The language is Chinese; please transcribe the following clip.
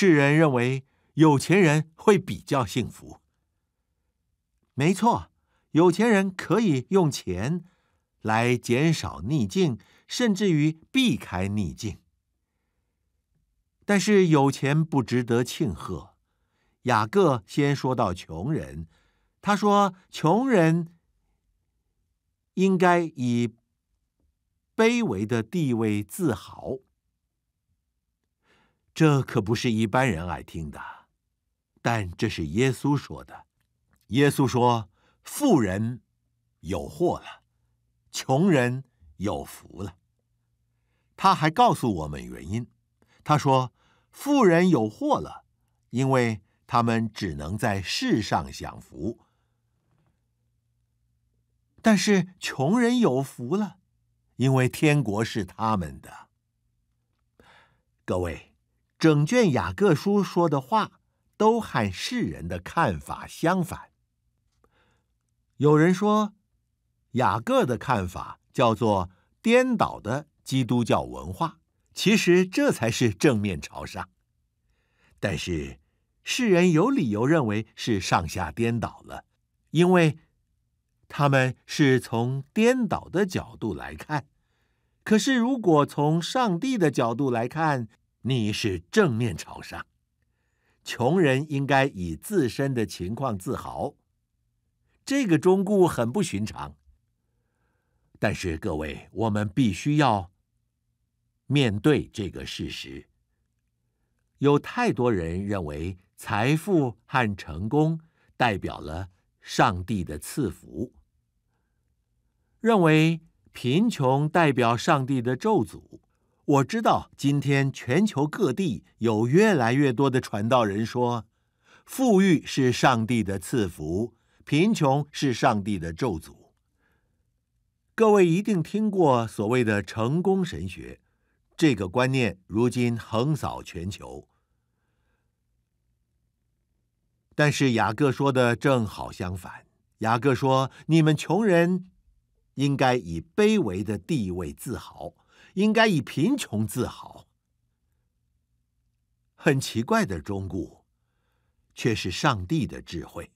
世人认为有钱人会比较幸福。没错，有钱人可以用钱来减少逆境，甚至于避开逆境。但是有钱不值得庆贺。雅各先说到穷人，他说：“穷人应该以卑微的地位自豪。”这可不是一般人爱听的，但这是耶稣说的。耶稣说：“富人有祸了，穷人有福了。”他还告诉我们原因。他说：“富人有祸了，因为他们只能在世上享福；但是穷人有福了，因为天国是他们的。”各位。整卷雅各书说的话，都和世人的看法相反。有人说，雅各的看法叫做“颠倒的基督教文化”，其实这才是正面朝上。但是，世人有理由认为是上下颠倒了，因为他们是从颠倒的角度来看。可是，如果从上帝的角度来看，你是正面朝上，穷人应该以自身的情况自豪。这个忠顾很不寻常。但是各位，我们必须要面对这个事实。有太多人认为财富和成功代表了上帝的赐福，认为贫穷代表上帝的咒诅。我知道，今天全球各地有越来越多的传道人说，富裕是上帝的赐福，贫穷是上帝的咒诅。各位一定听过所谓的“成功神学”，这个观念如今横扫全球。但是雅各说的正好相反，雅各说：“你们穷人。”应该以卑微的地位自豪，应该以贫穷自豪。很奇怪的中顾，却是上帝的智慧。